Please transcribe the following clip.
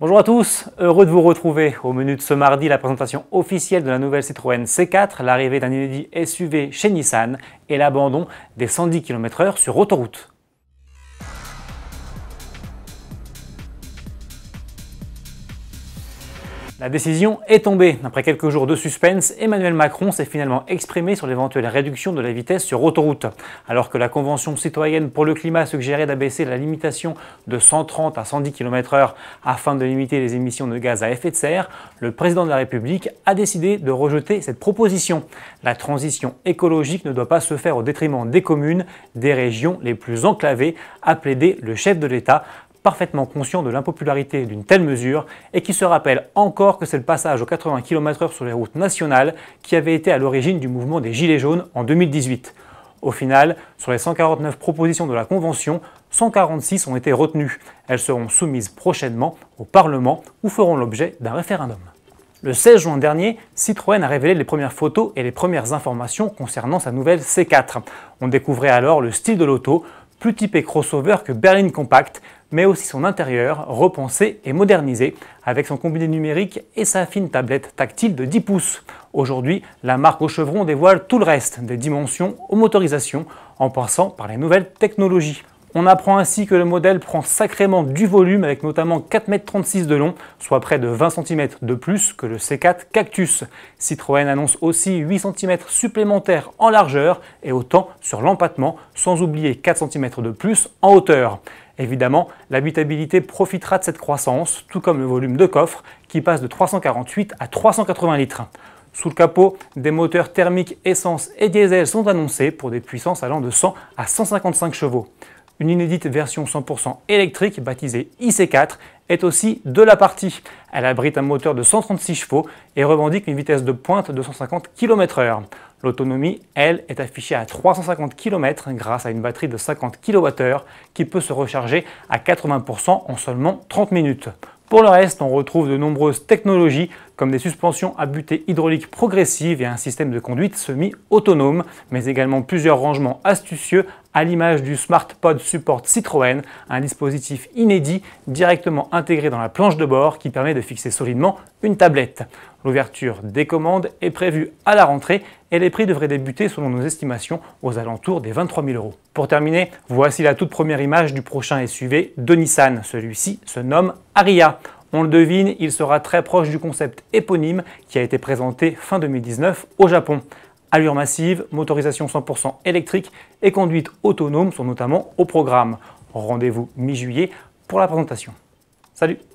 Bonjour à tous, heureux de vous retrouver. Au menu de ce mardi, la présentation officielle de la nouvelle Citroën C4, l'arrivée d'un inédit SUV chez Nissan et l'abandon des 110 km/h sur autoroute. La décision est tombée. Après quelques jours de suspense, Emmanuel Macron s'est finalement exprimé sur l'éventuelle réduction de la vitesse sur autoroute. Alors que la Convention citoyenne pour le climat suggérait d'abaisser la limitation de 130 à 110 km/h afin de limiter les émissions de gaz à effet de serre, le président de la République a décidé de rejeter cette proposition. La transition écologique ne doit pas se faire au détriment des communes, des régions les plus enclavées, a plaidé le chef de l'État parfaitement conscient de l'impopularité d'une telle mesure et qui se rappelle encore que c'est le passage aux 80 km/h sur les routes nationales qui avait été à l'origine du mouvement des Gilets jaunes en 2018. Au final, sur les 149 propositions de la Convention, 146 ont été retenues. Elles seront soumises prochainement au Parlement ou feront l'objet d'un référendum. Le 16 juin dernier, Citroën a révélé les premières photos et les premières informations concernant sa nouvelle C4. On découvrait alors le style de l'auto, plus typé crossover que berline compacte, mais aussi son intérieur, repensé et modernisé, avec son combiné numérique et sa fine tablette tactile de 10 pouces. Aujourd'hui, la marque au chevron dévoile tout le reste, des dimensions aux motorisations, en passant par les nouvelles technologies. On apprend ainsi que le modèle prend sacrément du volume avec notamment 4,36 m de long, soit près de 20 cm de plus que le C4 Cactus. Citroën annonce aussi 8 cm supplémentaires en largeur et autant sur l'empattement, sans oublier 4 cm de plus en hauteur. Évidemment, l'habitabilité profitera de cette croissance, tout comme le volume de coffre qui passe de 348 à 380 litres. Sous le capot, des moteurs thermiques essence et diesel sont annoncés pour des puissances allant de 100 à 155 chevaux. Une inédite version 100% électrique, baptisée IC4, est aussi de la partie. Elle abrite un moteur de 136 chevaux et revendique une vitesse de pointe de 150 km/h. L'autonomie, elle, est affichée à 350 km grâce à une batterie de 50 kWh qui peut se recharger à 80% en seulement 30 minutes. Pour le reste, on retrouve de nombreuses technologies comme des suspensions à butée hydraulique progressive et un système de conduite semi-autonome, mais également plusieurs rangements astucieux à l'image du SmartPod Support Citroën, un dispositif inédit directement intégré dans la planche de bord qui permet de fixer solidement une tablette. L'ouverture des commandes est prévue à la rentrée et les prix devraient débuter selon nos estimations aux alentours des 23 000 euros. Pour terminer, voici la toute première image du prochain SUV de Nissan. Celui-ci se nomme Aria. On le devine, il sera très proche du concept éponyme qui a été présenté fin 2019 au Japon. Allure massive, motorisation 100% électrique et conduite autonome sont notamment au programme. Rendez-vous mi-juillet pour la présentation. Salut